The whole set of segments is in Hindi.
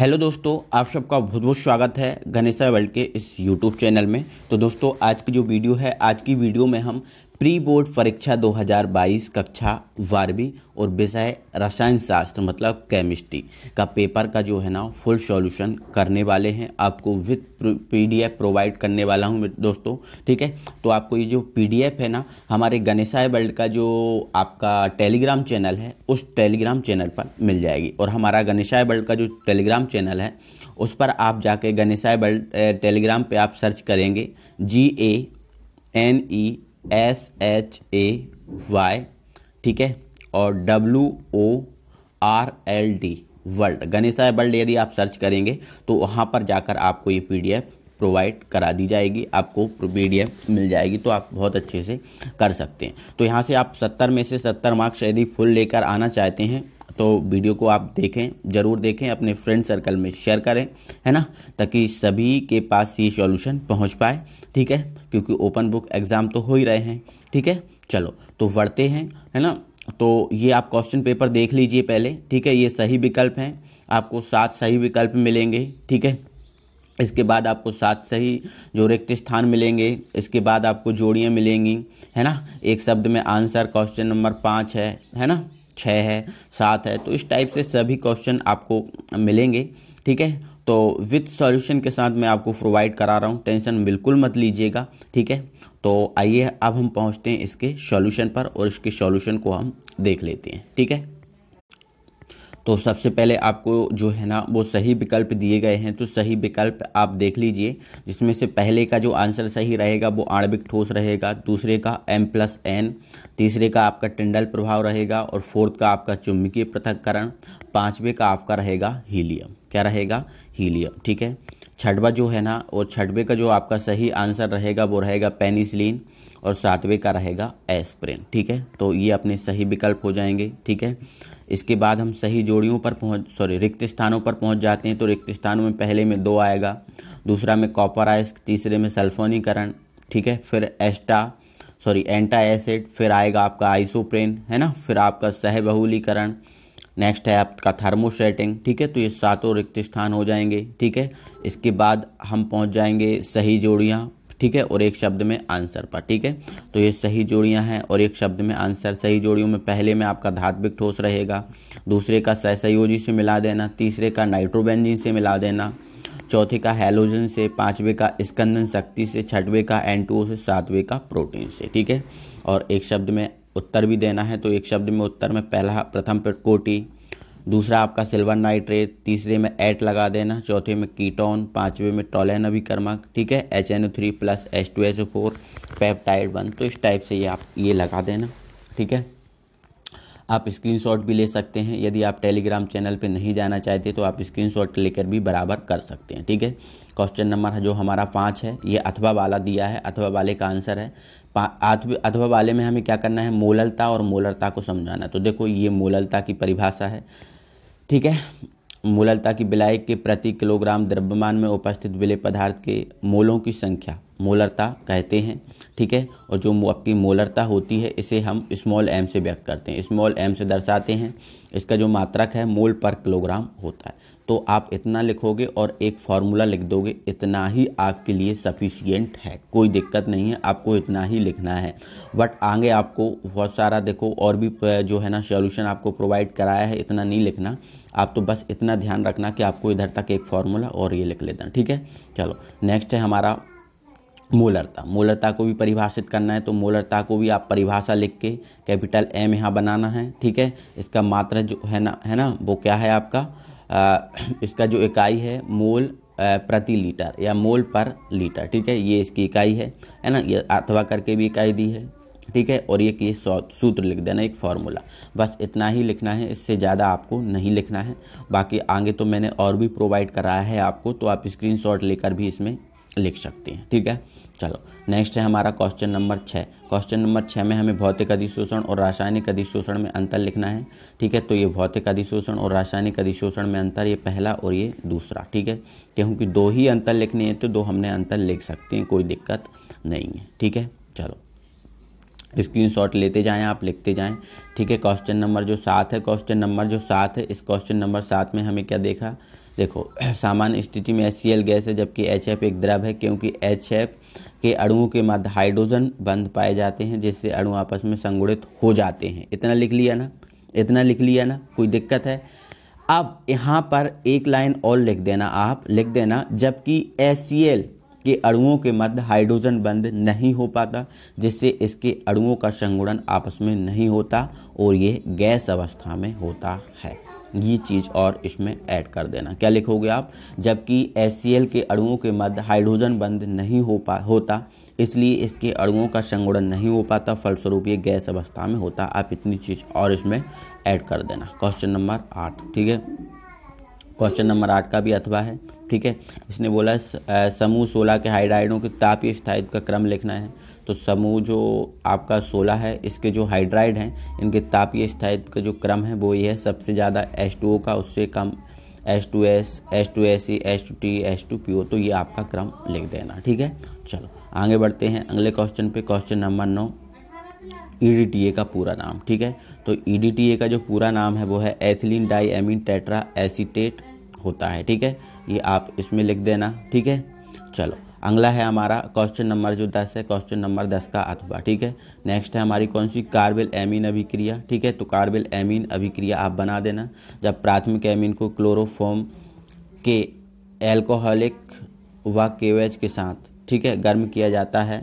हेलो दोस्तों आप सबका बहुत बहुत स्वागत है गणेशा वर्ल्ड के इस यूट्यूब चैनल में तो दोस्तों आज की जो वीडियो है आज की वीडियो में हम प्री बोर्ड परीक्षा 2022 कक्षा बारहवीं और विषय रसायन शास्त्र मतलब केमिस्ट्री का पेपर का जो है ना फुल सॉल्यूशन करने वाले हैं आपको विथ पीडीएफ प्रोवाइड करने वाला हूं दोस्तों ठीक है तो आपको ये जो पीडीएफ है ना हमारे गणेशाय वर्ल्ड का जो आपका टेलीग्राम चैनल है उस टेलीग्राम चैनल पर मिल जाएगी और हमारा गणेशाय वर्ल्ड का जो टेलीग्राम चैनल है उस पर आप जाके गणेशाय वर्ल्ड टेलीग्राम पर आप सर्च करेंगे G A N E S H A Y ठीक है और W O R L D world गणेशाय वर्ल्ड यदि आप सर्च करेंगे तो वहाँ पर जाकर आपको ये पी डी एफ़ प्रोवाइड करा दी जाएगी आपको पी डी एफ मिल जाएगी तो आप बहुत अच्छे से कर सकते हैं तो यहाँ से आप सत्तर में से सत्तर मार्क्स यदि फुल लेकर आना चाहते हैं तो वीडियो को आप देखें ज़रूर देखें अपने फ्रेंड सर्कल में शेयर करें है ना ताकि सभी के पास ये सॉल्यूशन पहुंच पाए ठीक है क्योंकि ओपन बुक एग्ज़ाम तो हो ही रहे हैं ठीक है चलो तो बढ़ते हैं है ना तो ये आप क्वेश्चन पेपर देख लीजिए पहले ठीक है ये सही विकल्प हैं आपको सात सही विकल्प मिलेंगे ठीक है इसके बाद आपको सात सही जो रिक्त स्थान मिलेंगे इसके बाद आपको जोड़ियाँ मिलेंगी है ना एक शब्द में आंसर क्वेश्चन नंबर पाँच है है ना छः है सात है तो इस टाइप से सभी क्वेश्चन आपको मिलेंगे ठीक है तो विथ सॉल्यूशन के साथ मैं आपको प्रोवाइड करा रहा हूँ टेंशन बिल्कुल मत लीजिएगा ठीक है तो आइए अब हम पहुँचते हैं इसके सॉल्यूशन पर और इसके सॉल्यूशन को हम देख लेते हैं ठीक है तो सबसे पहले आपको जो है ना वो सही विकल्प दिए गए हैं तो सही विकल्प आप देख लीजिए जिसमें से पहले का जो आंसर सही रहेगा वो आणविक ठोस रहेगा दूसरे का एम प्लस एन तीसरे का आपका टिंडल प्रभाव रहेगा और फोर्थ का आपका चुंबकीय पृथककरण पाँचवें का आपका रहेगा हीलियम क्या रहेगा हीलियम ठीक है छठवा जो है ना और छठवे का जो आपका सही आंसर रहेगा वो रहेगा पेनिसिलिन और सातवें का रहेगा एस्प्रिन ठीक है तो ये अपने सही विकल्प हो जाएंगे ठीक है इसके बाद हम सही जोड़ियों पर पहुंच सॉरी रिक्त स्थानों पर पहुंच जाते हैं तो रिक्त स्थानों में पहले में दो आएगा दूसरा में कॉपर आइस तीसरे में सल्फोनीकरण ठीक है फिर एस्टा सॉरी एंटा एसिड फिर आएगा आपका आइसोप्रेन है ना फिर आपका सहबहुलीकरण नेक्स्ट है आपका थर्मोसेटिंग ठीक है तो ये सातों रिक्त स्थान हो जाएंगे ठीक है इसके बाद हम पहुंच जाएंगे सही जोड़ियाँ ठीक है और एक शब्द में आंसर पर ठीक है तो ये सही जोड़ियां हैं और एक शब्द में आंसर सही जोड़ियों में पहले में आपका धात्विक ठोस रहेगा दूसरे का सहसयोजी से मिला देना तीसरे का नाइट्रोबेंजिन से मिला देना चौथे का हेलोजन से पांचवे का स्कंदन शक्ति से छठवे का एन से सातवें का प्रोटीन से ठीक है और एक शब्द में उत्तर भी देना है तो एक शब्द में उत्तर में पहला प्रथम पर कोटी दूसरा आपका सिल्वर नाइट्रेट तीसरे में एट लगा देना चौथे में कीटोन पाँचवें में टोलेन अभिकर्मक ठीक है H N O three plus H two H O four peptide one तो इस टाइप से ये आप ये लगा देना ठीक है आप स्क्रीनशॉट भी ले सकते हैं यदि आप टेलीग्राम चैनल पे नहीं जाना चाहते तो आप स्क्रीनशॉट लेकर भी बराबर कर सकते हैं ठीक है क्वेश्चन नंबर जो हमारा पाँच है ये अथवा वाला दिया है अथवा वाले का आंसर है अथवा वाले में हमें क्या करना है मोललता और मोलरता को समझाना तो देखो ये मोललता की परिभाषा है ठीक है मूललता की विलायक के प्रति किलोग्राम द्रव्यमान में उपस्थित विलय पदार्थ के मोलों की संख्या मोलरता कहते हैं ठीक है और जो आपकी मोलरता होती है इसे हम स्मॉल एम से व्यक्त करते हैं स्मॉल एम से दर्शाते हैं इसका जो मात्रक है मोल पर किलोग्राम होता है तो आप इतना लिखोगे और एक फार्मूला लिख दोगे इतना ही आपके लिए सफिशियंट है कोई दिक्कत नहीं है आपको इतना ही लिखना है बट आगे आपको बहुत सारा देखो और भी जो है ना सोल्यूशन आपको प्रोवाइड कराया है इतना नहीं लिखना आप तो बस इतना ध्यान रखना कि आपको इधर तक एक फार्मूला और ये लिख लेना ठीक है चलो नेक्स्ट है हमारा मूलरता मूलरता को भी परिभाषित करना है तो मोलरता को भी आप परिभाषा लिख के कैपिटल एम यहाँ बनाना है ठीक है इसका मात्रा जो है ना है ना वो क्या है आपका आ, इसका जो इकाई है मोल प्रति लीटर या मोल पर लीटर ठीक है ये इसकी इकाई है है ना ये अथवा करके भी इकाई दी है ठीक है और ये कि सूत्र लिख देना एक फार्मूला बस इतना ही लिखना है इससे ज़्यादा आपको नहीं लिखना है बाकी आगे तो मैंने और भी प्रोवाइड कराया है आपको तो आप स्क्रीनशॉट लेकर भी इसमें लिख सकते हैं ठीक है चलो नेक्स्ट है हमारा क्वेश्चन नंबर छः क्वेश्चन नंबर छः में हमें भौतिक अधिशोषण और रासायनिक अधिशोषण में अंतर लिखना है ठीक है तो ये भौतिक अधिशोषण और रासायनिक अधिशोषण में अंतर ये पहला और ये दूसरा ठीक है क्योंकि दो ही अंतर लिखने हैं तो दो हमने अंतर लिख सकते हैं कोई दिक्कत नहीं है ठीक है चलो शॉट लेते जाएँ आप लिखते जाएँ ठीक है क्वेश्चन नंबर जो सात है क्वेश्चन नंबर जो सात है इस क्वेश्चन नंबर सात में हमें क्या देखा देखो सामान्य स्थिति में एच गैस है जबकि एच एक द्रव है क्योंकि एच के अणुओं के मध्य हाइड्रोजन बंद पाए जाते हैं जिससे अणु आपस में संगुणित हो जाते हैं इतना लिख लिया ना इतना लिख लिया ना कोई दिक्कत है अब यहाँ पर एक लाइन और लिख देना आप लिख देना जबकि एस के अणुओं के मध्य हाइड्रोजन बंद नहीं हो पाता जिससे इसके अणुओं का संगुणन आपस में नहीं होता और ये गैस अवस्था में होता है ये चीज़ और इसमें ऐड कर देना क्या लिखोगे आप जबकि एस के अणुओं के मध्य हाइड्रोजन बंद नहीं हो पा होता इसलिए इसके अणुओं का संगुड़न नहीं हो पाता फलस्वरूप ये गैस अवस्था में होता आप इतनी चीज़ और इसमें ऐड कर देना क्वेश्चन नंबर आठ ठीक है क्वेश्चन नंबर आठ का भी अथवा है ठीक है इसने बोला समूह सोलह के हाइड्राइडों के तापीय स्थायित्व का क्रम लिखना है तो समूह जो आपका सोलह है इसके जो हाइड्राइड हैं इनके तापीय स्थायित्व का जो क्रम है वो ये है सबसे ज़्यादा एस टू ओ का उससे कम S two S S two S C S two T S two P O तो ये आपका क्रम लिख देना ठीक है चलो आगे बढ़ते हैं अगले क्वेश्चन पे क्वेश्चन नंबर नौ ई डी टी ए का पूरा नाम ठीक है तो ई डी टी ए का जो पूरा नाम है वो है ethylene diamine tetra acetate होता है ठीक है ये आप इसमें लिख देना ठीक है चलो अगला है हमारा क्वेश्चन नंबर जो दस है क्वेश्चन नंबर दस का अथवा ठीक है नेक्स्ट है हमारी कौन सी कार्बिल एमीन अभिक्रिया ठीक है तो कार्बिल एमीन अभिक्रिया आप बना देना जब प्राथमिक एमीन को क्लोरोफॉम के एल्कोहलिक व केवेज के साथ ठीक है गर्म किया जाता है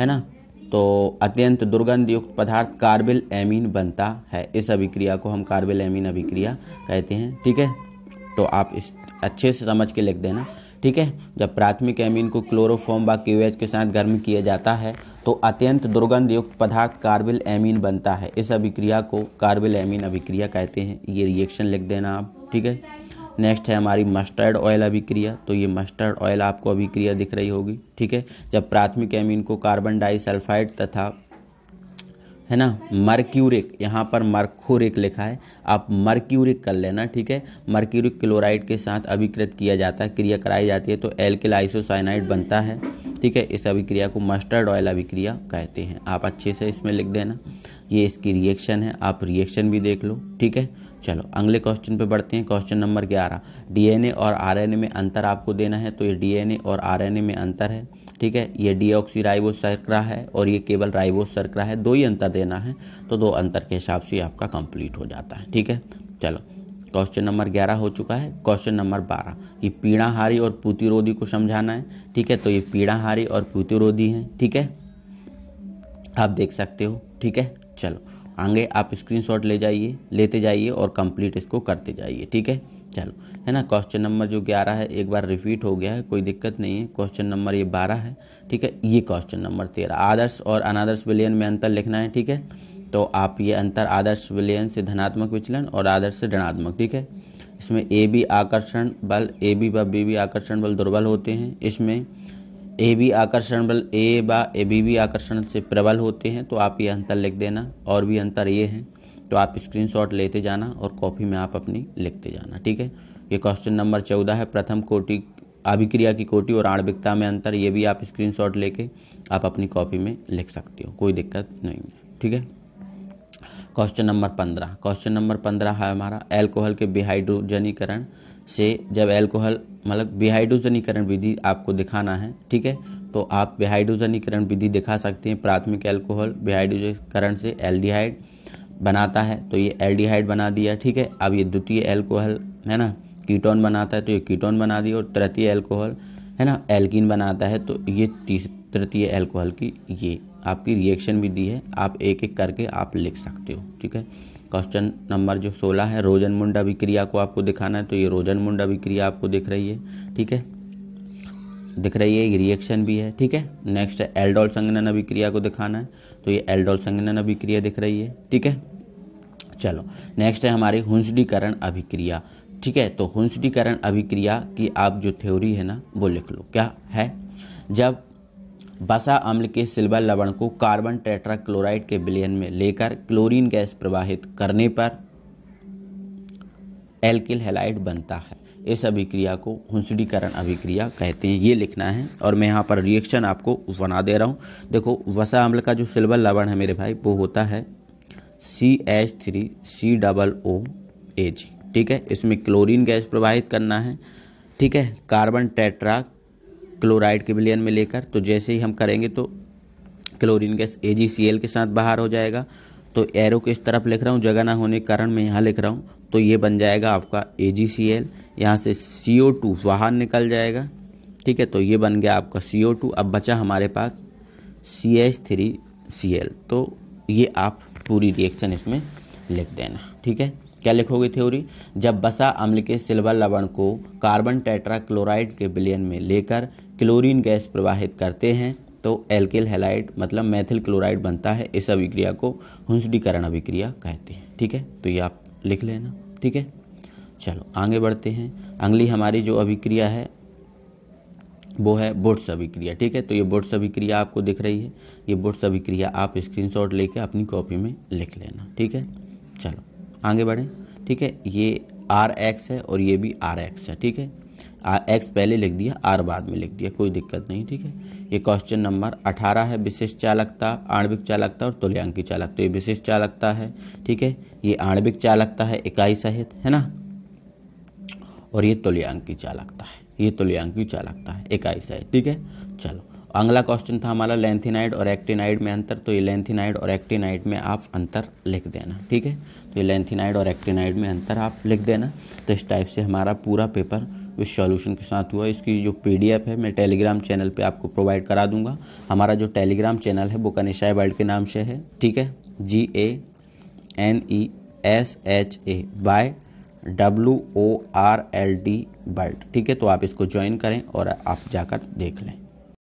है ना तो अत्यंत दुर्गंध युक्त पदार्थ कार्बिल एमीन बनता है इस अभिक्रिया को हम कार्बिल एमीन अभिक्रिया कहते हैं ठीक है तो आप इस अच्छे से समझ के लिख देना ठीक है जब प्राथमिक एमीन को क्लोरोफॉर्म व क्यूएच के साथ गर्म किया जाता है तो अत्यंत दुर्गंध युक्त पदार्थ कार्बिल एमीन बनता है इस अभिक्रिया को कार्बिल एमीन अभिक्रिया कहते हैं ये रिएक्शन लिख देना आप ठीक है नेक्स्ट है हमारी मस्टर्ड ऑयल अभिक्रिया तो ये मस्टर्ड ऑयल आपको अभिक्रिया दिख रही होगी ठीक है जब प्राथमिक एमीन को कार्बन डाइसल्फाइड तथा है ना मर्क्यूरिक यहाँ पर मर्खोरिक लिखा है आप मर्क्यूरिक कर लेना ठीक है मर्क्यूरिक क्लोराइड के साथ अभिकृत किया जाता है क्रिया कराई जाती है तो एल्किल आइसोसाइनाइड बनता है ठीक है इस अभिक्रिया को मस्टर्ड ऑयल अभिक्रिया कहते हैं आप अच्छे से इसमें लिख देना ये इसकी रिएक्शन है आप रिएक्शन भी देख लो ठीक है चलो अगले क्वेश्चन पे बढ़ते हैं क्वेश्चन नंबर ग्यारह डीएनए और आरएनए में अंतर आपको देना है तो ये डीएनए और आरएनए में अंतर है ठीक है ये डीऑक्सी राइबो है और ये केवल राइबो सर्करा है दो ही अंतर देना है तो दो अंतर के हिसाब से आपका कंप्लीट हो जाता है ठीक है चलो क्वेश्चन नंबर ग्यारह हो चुका है क्वेश्चन नंबर बारह ये पीड़ाहारी और पुतिरोधी को समझाना है ठीक है तो ये पीड़ाहारी और पुतिरोधी हैं ठीक है आप देख सकते हो ठीक है चलो आगे आप स्क्रीनशॉट ले जाइए लेते जाइए और कंप्लीट इसको करते जाइए ठीक है चलो है ना क्वेश्चन नंबर जो ग्यारह है एक बार रिपीट हो गया है कोई दिक्कत नहीं है क्वेश्चन नंबर ये बारह है ठीक है ये क्वेश्चन नंबर तेरह आदर्श और अनादर्श विलयन में अंतर लिखना है ठीक है तो आप ये अंतर आदर्श विलयन से धनात्मक विचलन और आदर्श से ऋणात्मक ठीक है इसमें ए बी आकर्षण बल ए बी व बी बी आकर्षण बल दुर्बल होते हैं इसमें ए बी आकर्षण बल ए बा ए बी बी आकर्षण से प्रबल होते हैं तो आप ये अंतर लिख देना और भी अंतर ये है तो आप स्क्रीन लेते जाना और कॉपी में आप अपनी लिखते जाना ठीक है ये क्वेश्चन नंबर चौदह है प्रथम कोटि अभिक्रिया की कोटि और आणविकता में अंतर ये भी आप स्क्रीनशॉट लेके आप अपनी कॉपी में लिख सकते हो कोई दिक्कत नहीं है ठीक है क्वेश्चन नंबर पंद्रह क्वेश्चन नंबर पंद्रह है हमारा एल्कोहल के बिहाइड्रोजनीकरण से जब एल्कोहल मतलब बिहाइड्रोजनीकरण विधि आपको दिखाना है ठीक है तो आप बिहाइड्रोजनीकरण विधि दिखा सकते हैं प्राथमिक एल्कोहल बिहाइड्रोजनीकरण से एल्डिहाइड बनाता है तो ये एल्डिहाइड बना दिया ठीक है अब ये द्वितीय एल्कोहल है ना कीटोन बनाता है तो ये कीटोन बना दिया और तृतीय एल्कोहल है ना एल्किन बनाता है तो ये तृतीय एल्कोहल की ये आपकी रिएक्शन भी दी है आप एक एक करके आप लिख सकते हो ठीक है क्वेश्चन नंबर जो सोलह है रोजन मुंडा अभिक्रिया को आपको दिखाना है तो ये रोजन मुंडा अभिक्रिया आपको दिख रही है ठीक है दिख रही है रिएक्शन भी है ठीक है नेक्स्ट है एल्डोल संगनन अभिक्रिया को दिखाना है तो ये एल्डोल संगनन अभिक्रिया दिख रही है ठीक है चलो नेक्स्ट है हमारी हुंसडीकरण अभिक्रिया ठीक है तो हुंसडीकरण अभिक्रिया की आप जो थ्योरी है ना वो लिख लो क्या है जब बसा अम्ल के सिल्वर लवण को कार्बन टेट्राक्लोराइड के बिलियन में लेकर क्लोरीन गैस प्रवाहित करने पर एल्किल हेलाइड बनता है इस अभिक्रिया को हुंसडीकरण अभिक्रिया कहते हैं ये लिखना है और मैं यहाँ पर रिएक्शन आपको बना दे रहा हूँ देखो वसा अम्ल का जो सिल्वर लवण है मेरे भाई वो होता है C H three C double O A G ठीक है इसमें क्लोरीन गैस प्रवाहित करना है ठीक है कार्बन टेट्रा क्लोराइड के विलयन में लेकर तो जैसे ही हम करेंगे तो chlorine gas A G C L के साथ बाहर हो जाएगा तो एरो को इस तरफ लिख रहा हूँ जगह ना होने के कारण मैं यहाँ लिख रहा हूँ तो ये बन जाएगा आपका ए जी सी एल यहाँ से सी ओ टू बाहर निकल जाएगा ठीक है तो ये बन गया आपका सी ओ टू अब बचा हमारे पास C H three C L तो ये आप पूरी रिएक्शन इसमें लिख देना ठीक है क्या लिखोगे थ्योरी जब बसा अम्ल के सिल्वर लवण को कार्बन टेट्रा क्लोराइड के बिलियन में लेकर क्लोरीन गैस प्रवाहित करते हैं तो एल्किल हेलाइड मतलब मैथिल क्लोराइड बनता है इस अभिक्रिया को हुंसडीकरण अभिक्रिया कहते हैं ठीक है तो ये आप लिख लेना ठीक है चलो आगे बढ़ते हैं अगली हमारी जो अभिक्रिया है वो है बोट्स अभिक्रिया ठीक है तो ये बोट्स अभिक्रिया आपको दिख रही है ये बोट्स अभिक्रिया आप स्क्रीनशॉट लेके अपनी कॉपी में लिख लेना ठीक है चलो आगे बढ़ें ठीक है ये आर एक्स है और ये भी आर एक्स है ठीक है एक्स पहले लिख दिया आर बाद में लिख दिया कोई दिक्कत नहीं ठीक है ये क्वेश्चन नंबर अठारह है विशिष्ट चालकता आणविक चालकता और तुल्यांकी चालकता ये विशिष्ट चालकता है ठीक है ये आणविक चालकता है इकाई सहित है ना और ये तुल्यांकी चालकता है ये तुल्यांकी चालकता है इकाई सहित ठीक है चलो अगला क्वेश्चन था हमारा लेंथिनाइड और एक्टिनाइड में अंतर तो ये लेंथिनाइड और एक्टिनाइड में आप अंतर लिख देना ठीक है तो ये लेंथिनाइड और एक्टिनाइड में अंतर आप लिख देना तो इस टाइप से हमारा पूरा पेपर उस सॉल्यूशन के साथ हुआ इसकी जो पीडीएफ है मैं टेलीग्राम चैनल पे आपको प्रोवाइड करा दूंगा हमारा जो टेलीग्राम चैनल है वो कनिशाई वर्ल्ड के नाम से है ठीक है G A N E S H A by W O R L D world ठीक है तो आप इसको ज्वाइन करें और आप जाकर देख लें